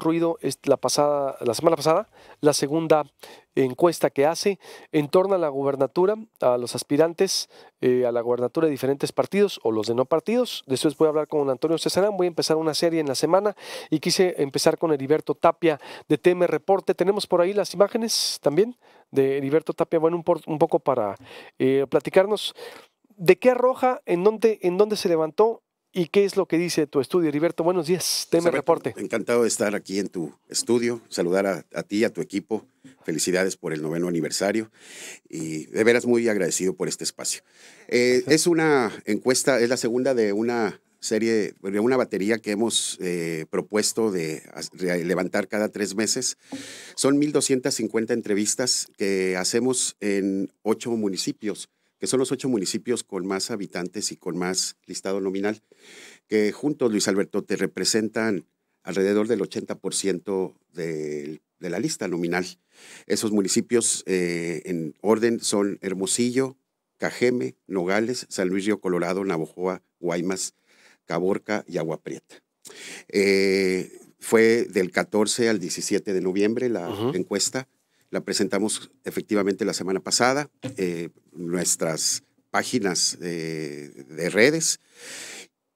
ruido la, pasada, la semana pasada la segunda encuesta que hace en torno a la gubernatura, a los aspirantes eh, a la gubernatura de diferentes partidos o los de no partidos. Después voy a hablar con Antonio Cesarán, voy a empezar una serie en la semana y quise empezar con Heriberto Tapia de TM Reporte. Tenemos por ahí las imágenes también de Heriberto Tapia, bueno, un, poco para eh, platicarnos de qué arroja, en dónde, en dónde se levantó ¿Y qué es lo que dice tu estudio, Heriberto? Buenos días, teme reporte. Encantado de estar aquí en tu estudio, saludar a, ti y a tu equipo. Felicidades por el noveno aniversario y de veras muy agradecido por este espacio. Eh, es una encuesta, es la segunda de una serie, de una batería que hemos eh, propuesto de levantar cada tres meses. Son 1.250 entrevistas que hacemos en ocho municipios que son los ocho municipios con más habitantes y con más listado nominal, que juntos, Luis Alberto, te representan alrededor del 80% de, de, la lista nominal. Esos municipios eh, en orden son Hermosillo, Cajeme, Nogales, San Luis Río Colorado, Navojoa, Guaymas, Caborca y Agua Prieta. Eh, fue del 14 al 17 de noviembre la encuesta. La presentamos efectivamente la semana pasada, eh, nuestras páginas eh, de, redes.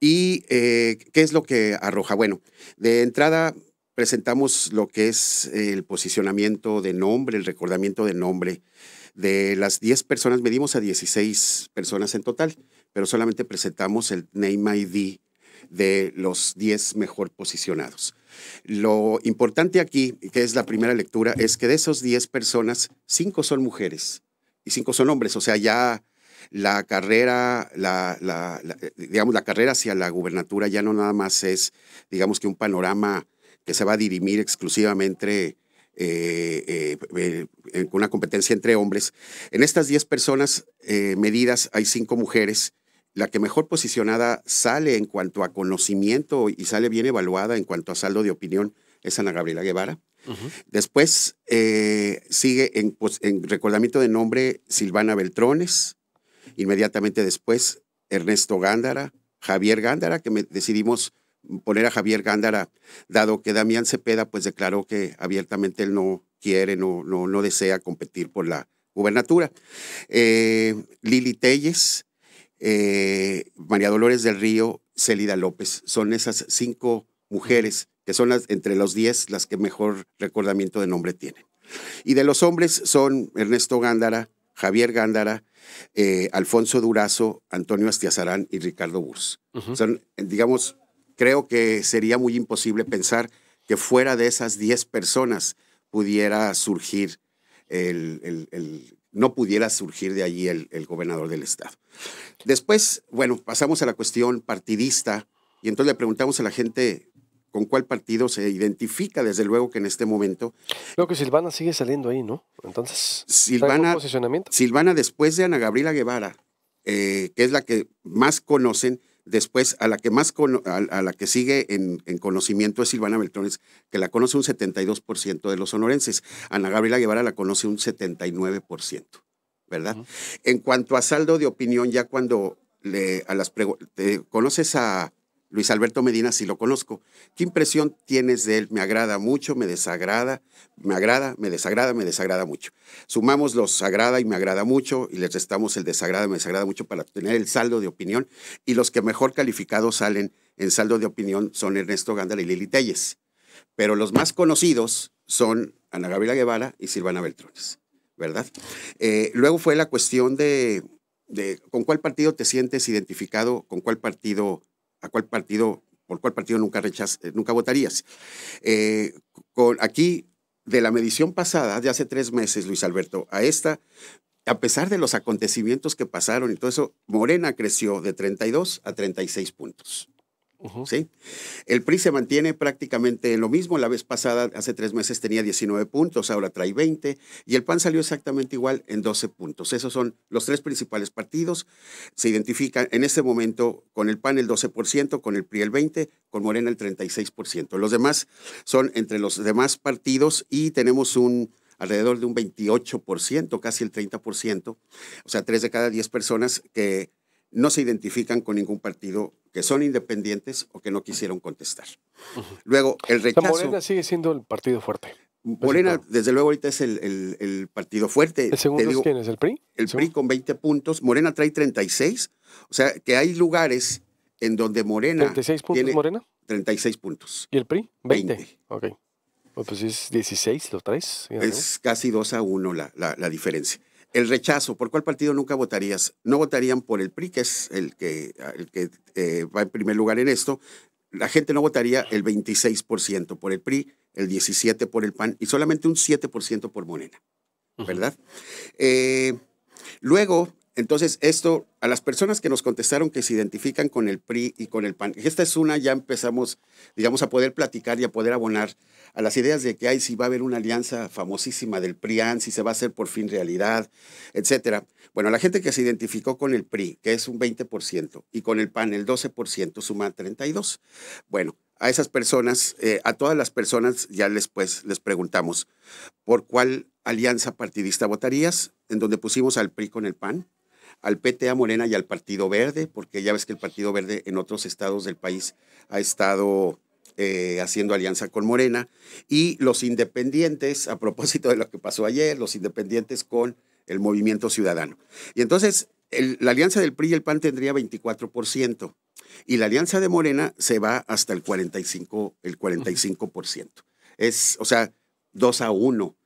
¿Y eh, qué es lo que arroja? Bueno, de entrada presentamos lo que es el posicionamiento de nombre, el recordamiento de nombre. De las 10 personas, medimos a 16 personas en total, pero solamente presentamos el Name ID de los 10 mejor posicionados. Lo importante aquí, que es la primera lectura, es que de esos 10 personas, 5 son mujeres y 5 son hombres. O sea, ya la carrera, digamos, la carrera hacia la gubernatura ya no nada más es, digamos, que un panorama que se va a dirimir exclusivamente eh, eh, eh, en una competencia entre hombres. En estas 10 personas medidas hay 5 mujeres la que mejor posicionada sale en cuanto a conocimiento y sale bien evaluada en cuanto a saldo de opinión es Ana Gabriela Guevara. Después eh, sigue pues, en, recordamiento de nombre Silvana Beltrones, inmediatamente después Ernesto Gándara, Javier Gándara, que decidimos poner a Javier Gándara, dado que Damián Cepeda pues declaró que abiertamente él no quiere, no, no, no desea competir por la gubernatura. Eh, Lili Telles, eh, María Dolores del Río, Celida López. Son esas cinco mujeres que son las, entre los diez las que mejor recordamiento de nombre tienen. Y de los hombres son Ernesto Gándara, Javier Gándara, eh, Alfonso Durazo, Antonio Astiazarán y Ricardo Burs. Son, digamos, creo que sería muy imposible pensar que fuera de esas diez personas pudiera surgir el, el, no pudiera surgir de allí el, gobernador del estado. Después, bueno, pasamos a la cuestión partidista y entonces le preguntamos a la gente con cuál partido se identifica, desde luego que en este momento. Creo que Silvana sigue saliendo ahí, ¿no? Entonces, Silvana, posicionamiento? Silvana después de Ana Gabriela Guevara, eh, que es la que más conocen, Después, a la que más a, la que sigue en, conocimiento es Silvana Beltrones, que la conoce un 72% de los sonorenses. Ana Gabriela Guevara la conoce un 79%, ¿verdad? En cuanto a saldo de opinión, ya cuando le, a las preguntas conoces a Luis Alberto Medina sí lo conozco. ¿Qué impresión tienes de él? Me agrada mucho, me desagrada, me agrada, me desagrada, me desagrada mucho. Sumamos los agrada y me agrada mucho y les restamos el desagrada, me desagrada mucho para tener el saldo de opinión. Y los que mejor calificados salen en saldo de opinión son Ernesto Gándara y Lili Telles. Pero los más conocidos son Ana Gabriela Guevara y Silvana Beltrones, ¿verdad? Eh, luego fue la cuestión de con cuál partido te sientes identificado, con cuál partido a cuál partido, por cuál partido nunca, eh, nunca votarías. Eh, con, aquí, de la medición pasada, de hace tres meses, Luis Alberto, a esta, a pesar de los acontecimientos que pasaron y todo eso, Morena creció de 32 a 36 puntos. ¿Sí? El PRI se mantiene prácticamente lo mismo. La vez pasada, hace tres meses, tenía 19 puntos, ahora trae 20. Y el PAN salió exactamente igual en 12 puntos. Esos son los tres principales partidos. Se identifican en este momento con el PAN el 12%, con el PRI el 20%, con Morena el 36%. Los demás son entre los demás partidos y tenemos un alrededor de un 28%, casi el 30%, o sea, tres de cada diez personas que no se identifican con ningún partido, que son independientes o que no quisieron contestar. Luego, el rechazo... Morena sigue siendo el partido fuerte. Morena, desde luego, ahorita es el, partido fuerte. ¿El segundo es quién es? ¿El PRI? El PRI con 20 puntos. Morena trae 36. O sea, que hay lugares en donde Morena. ¿36 puntos Morena? 36 puntos. ¿Y el PRI? 20. Ok. Pues, pues es 16 los tres. Es casi 2 a 1 la diferencia. El rechazo, ¿por cuál partido nunca votarías? No votarían por el PRI, que es el que, eh, va en primer lugar en esto. La gente no votaría el 26% por el PRI, el 17% por el PAN y solamente un 7% por Morena, ¿verdad? Eh, luego, entonces, esto, a las personas que nos contestaron que se identifican con el PRI y con el PAN, esta es una, ya empezamos, digamos, a poder platicar y a poder abonar a las ideas de que hay, si va a haber una alianza famosísima del PRIAN, si se va a hacer por fin realidad, etcétera. Bueno, la gente que se identificó con el PRI, que es un 20%, y con el PAN, el 12%, suma 32. Bueno, a esas personas, eh, a todas las personas, ya les pues les preguntamos, ¿por cuál alianza partidista votarías? En donde pusimos al PRI con el PAN, al PTA Morena y al Partido Verde, porque ya ves que el Partido Verde en otros estados del país ha estado eh, haciendo alianza con Morena, y los independientes, a propósito de lo que pasó ayer, los independientes con el Movimiento Ciudadano. Y entonces, la alianza del PRI y el PAN tendría 24%, y la alianza de Morena se va hasta el 45%. El 45%. Es, o sea, 2 a 1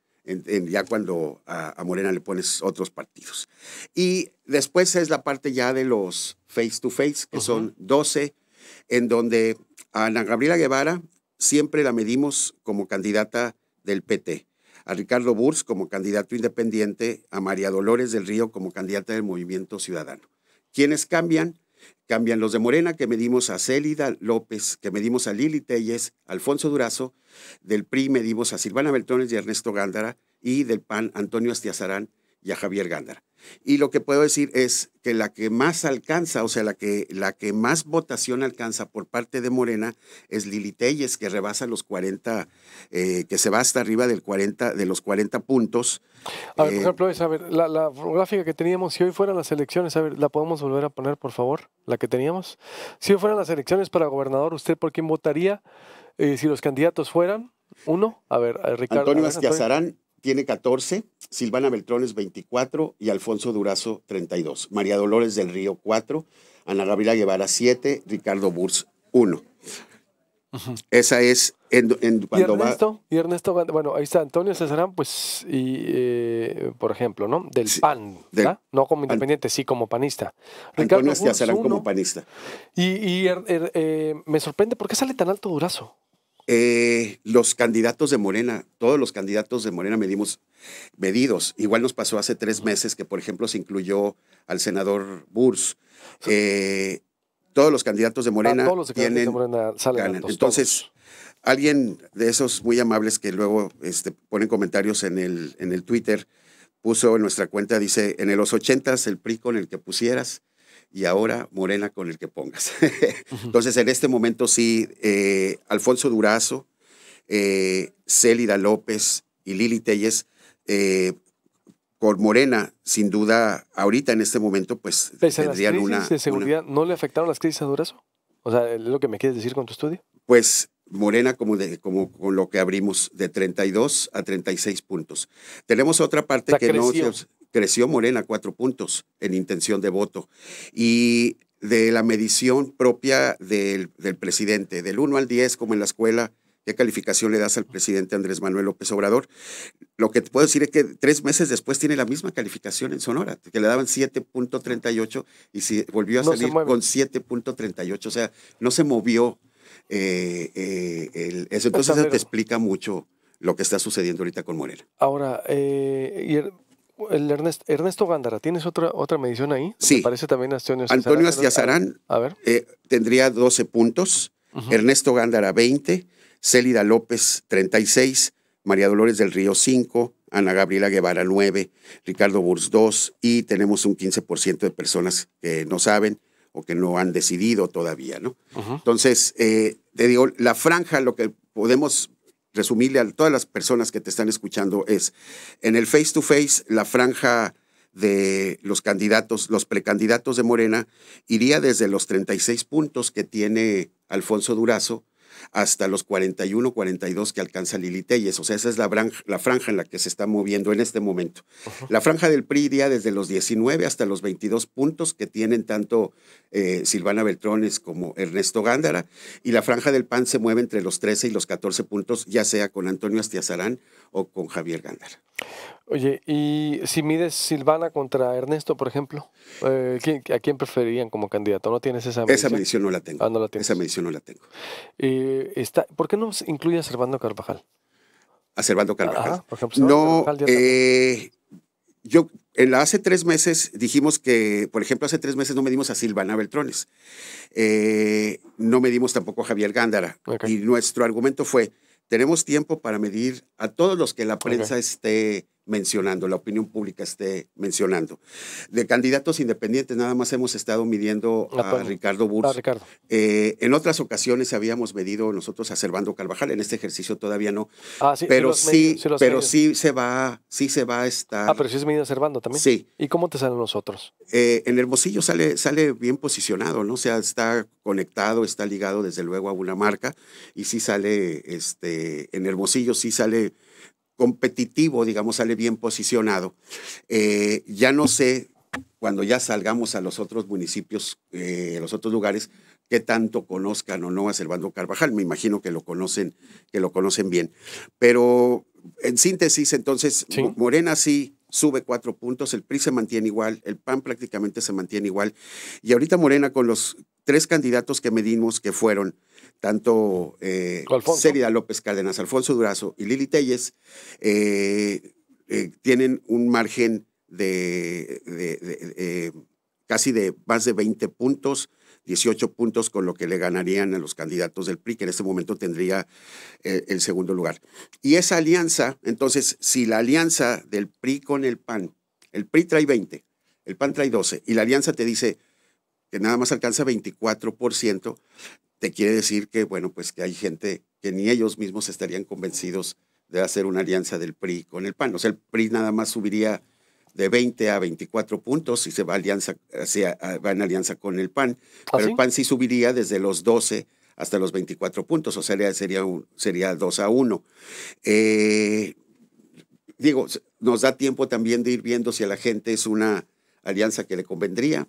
ya cuando a, Morena le pones otros partidos. Y después es la parte ya de los face to face, que son 12, en donde a Ana Gabriela Guevara siempre la medimos como candidata del PT, a Ricardo Burs como candidato independiente, a María Dolores del Río como candidata del Movimiento Ciudadano. Quienes cambian? Cambian los de Morena, que medimos a Célida López, que medimos a Lili Telles, Alfonso Durazo, del PRI medimos a Silvana Beltrones y Ernesto Gándara, y del PAN Antonio Astiazarán y a Javier Gándara. Y lo que puedo decir es que la que más alcanza, o sea, la que, la que más votación alcanza por parte de Morena es Lili Telles, que rebasa los 40, eh, que se va hasta arriba del 40, de los 40 puntos. A ver, por eh, ejemplo, a ver, la, gráfica que teníamos, si hoy fueran las elecciones, a ver, ¿la podemos volver a poner, por favor? La que teníamos. Si hoy fueran las elecciones para gobernador, ¿usted por quién votaría? Eh, si los candidatos fueran, uno, a ver, Ricardo. Antonio tiene 14, Silvana Beltrones 24 y Alfonso Durazo 32. María Dolores del Río 4, Ana Ravila Guevara 7, Ricardo Burs 1. Esa es en, cuando Ernesto? Va... ¿Y Ernesto, bueno, ahí está Antonio Cesarán, pues, y, eh, por ejemplo, ¿no? Del PAN, ¿verdad? No como independiente, sí como panista. Antonio Cesarán como panista. Y, er, er, eh, me sorprende, ¿por qué sale tan alto Durazo? Eh, los candidatos de Morena, todos los candidatos de Morena medimos medidos. Igual nos pasó hace tres meses que, por ejemplo, se incluyó al senador Burs. Eh, todos los candidatos de Morena, todos los tienen, de Morena salen Entonces, alguien de esos muy amables que luego este, ponen comentarios en el, en el Twitter puso en nuestra cuenta, dice, en los ochentas el PRI con el que pusieras y ahora Morena con el que pongas. Entonces, en este momento sí, eh, Alfonso Durazo, eh, Célida López y Lili Telles, eh, con Morena, sin duda, ahorita en este momento, pues tendrían a las crisis de seguridad, ¿no le afectaron las crisis a Durazo? O sea, ¿es lo que me quieres decir con tu estudio? Pues Morena, como, de, como con lo que abrimos, de 32 a 36 puntos. Tenemos otra parte que no creció Morena cuatro puntos en intención de voto. Y de la medición propia del, del presidente, del 1 al 10, como en la escuela, ¿qué calificación le das al presidente Andrés Manuel López Obrador? Lo que te puedo decir es que tres meses después tiene la misma calificación en Sonora, que le daban 7.38 y si volvió a salir con 7.38, o sea, no se movió. Eh, eh, eso entonces eso te explica mucho lo que está sucediendo ahorita con Morena. Ahora, eh, Ernesto Gándara, ¿tienes otra, otra medición ahí? Sí. Me parece también Antonio Cesarán. Antonio Astiazarán a ver. Eh, tendría 12 puntos, Ernesto Gándara 20, Célida López 36, María Dolores del Río 5, Ana Gabriela Guevara 9, Ricardo Burs 2 y tenemos un 15% de personas que no saben o que no han decidido todavía, ¿no? Entonces, eh, te digo, la franja, lo que podemos resumirle a todas las personas que te están escuchando es, en el face to face, la franja de los candidatos, los precandidatos de Morena, iría desde los 36 puntos que tiene Alfonso Durazo hasta los 41, 42 que alcanza Lili O sea, esa es la, franja, en la que se está moviendo en este momento. La franja del PRI iría desde los 19 hasta los 22 puntos que tienen tanto eh, Silvana Beltrones como Ernesto Gándara. Y la franja del PAN se mueve entre los 13 y los 14 puntos, ya sea con Antonio Astiazarán o con Javier Gándara. Oye, y si mides Silvana contra Ernesto, por ejemplo, eh, ¿a quién preferirían como candidato? ¿No tienes esa medición? Esa medición no la tengo. Ah, no la tienes. Esa medición no la tengo. está, ¿Por qué no incluye a Servando Carvajal? A Servando ah, Carvajal. no, eh, yo en hace tres meses dijimos que, por ejemplo, hace tres meses no medimos a Silvana Beltrones. Eh, no medimos tampoco a Javier Gándara. Y nuestro argumento fue, tenemos tiempo para medir a todos los que la prensa esté mencionando, la opinión pública esté mencionando. De candidatos independientes, nada más hemos estado midiendo a Ricardo Burz. Ah, eh, en otras ocasiones habíamos medido nosotros a Servando Carvajal, en este ejercicio todavía no. Ah, sí, pero sí, pero sí se va, sí se va a estar. Ah, pero sí es a Servando también. Sí. ¿Y cómo te salen nosotros? Eh, en Hermosillo sale, sale bien posicionado, ¿no? O sea, está conectado, está ligado desde luego a una marca, y sí sale, este, en Hermosillo sí sale competitivo, digamos, sale bien posicionado. Eh, ya no sé, cuando ya salgamos a los otros municipios, a eh, los otros lugares, qué tanto conozcan o no a Servando Carvajal. Me imagino que lo conocen, que lo conocen bien. Pero en síntesis, entonces, Morena sí sube cuatro puntos, el PRI se mantiene igual, el PAN prácticamente se mantiene igual. Y ahorita Morena con los tres candidatos que medimos que fueron tanto eh, López Cárdenas, Alfonso Durazo y Lili Telles, eh, eh, tienen un margen de, de eh, casi de más de 20 puntos, 18 puntos con lo que le ganarían a los candidatos del PRI, que en este momento tendría el segundo lugar. Y esa alianza, entonces, si la alianza del PRI con el PAN, el PRI trae 20, el PAN trae 12, y la alianza te dice que nada más alcanza 24%, te quiere decir que, bueno, pues que hay gente que ni ellos mismos estarían convencidos de hacer una alianza del PRI con el PAN. O sea, el PRI nada más subiría de 20 a 24 puntos si se va, alianza, va en alianza con el PAN, ¿Ah, pero el PAN sí subiría desde los 12 hasta los 24 puntos, o sea, sería, 2 a 1. Eh, digo, nos da tiempo también de ir viendo si a la gente es una alianza que le convendría,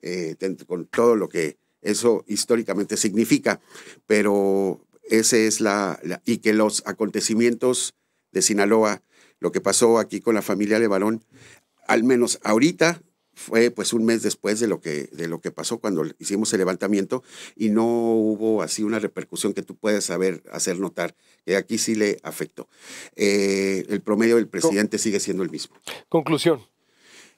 eh, con todo lo que eso históricamente significa, pero ese es la, y que los acontecimientos de Sinaloa, lo que pasó aquí con la familia Levalón, al menos ahorita fue pues un mes después de lo que de lo que pasó cuando hicimos el levantamiento y no hubo así una repercusión que tú puedes saber hacer notar que aquí sí le afectó eh, el promedio del presidente sigue siendo el mismo conclusión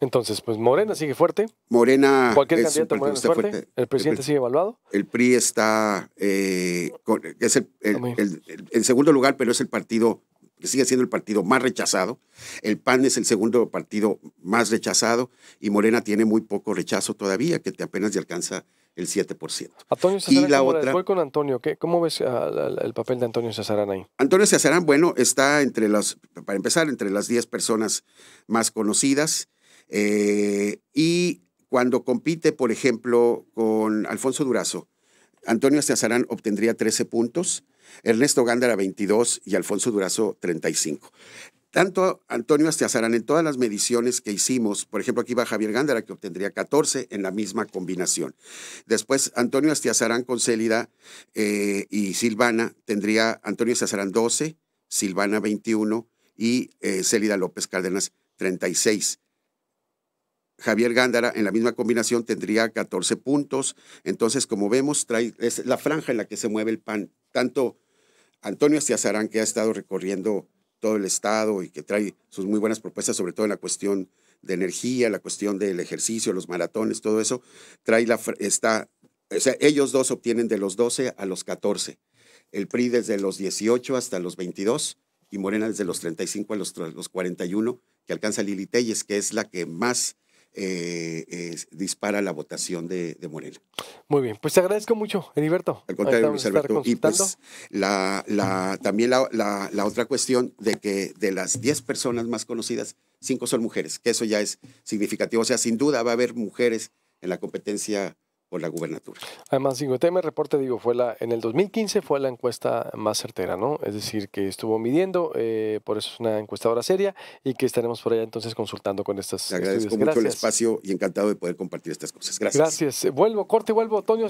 entonces, pues Morena sigue fuerte. Morena. Cualquier es candidato Morena está fuerte. El presidente sigue evaluado. El PRI está. Eh, es el, el, segundo lugar, pero es el partido que sigue siendo el partido más rechazado. El PAN es el segundo partido más rechazado y Morena tiene muy poco rechazo todavía, que apenas le alcanza el 7%. Antonio Cesarán, y la otra, con Antonio. ¿qué, ¿Cómo ves ah, el papel de Antonio Cesarán ahí? Antonio Cesarán, bueno, está entre las, para empezar, entre las 10 personas más conocidas. Eh, y cuando compite, por ejemplo, con Alfonso Durazo, Antonio Astiazarán obtendría 13 puntos, Ernesto Gándara 22 y Alfonso Durazo 35. Tanto Antonio Astiazarán en todas las mediciones que hicimos, por ejemplo, aquí va Javier Gándara, que obtendría 14 en la misma combinación. Después, Antonio Astiazarán con Célida eh, y Silvana tendría Antonio Astiazarán 12, Silvana 21 y eh, Célida López Cárdenas 36. Javier Gándara en la misma combinación tendría 14 puntos. Entonces, como vemos, trae, es la franja en la que se mueve el PAN. Tanto Antonio Astiazarán, que ha estado recorriendo todo el Estado y que trae sus muy buenas propuestas, sobre todo en la cuestión de energía, la cuestión del ejercicio, los maratones, todo eso, trae la, está, o sea, ellos dos obtienen de los 12 a los 14. El PRI desde los 18 hasta los 22 y Morena desde los 35 a los, los 41, que alcanza Lili Telles, que es la que más eh, dispara la votación de, de, Morena. Muy bien, pues te agradezco mucho, Heriberto. Al contrario, Luis Alberto. Y pues la, también la, la, otra cuestión de que de las 10 personas más conocidas, 5 son mujeres, que eso ya es significativo. O sea, sin duda va a haber mujeres en la competencia por la gubernatura. Además, el reporte, digo, fue la, en el 2015 fue la encuesta más certera, ¿no? Es decir, que estuvo midiendo, eh, por eso es una encuestadora seria y que estaremos por allá entonces consultando con estas. Te agradezco mucho el espacio y encantado de poder compartir estas cosas. Gracias. Gracias. Vuelvo, corte, vuelvo, Toño.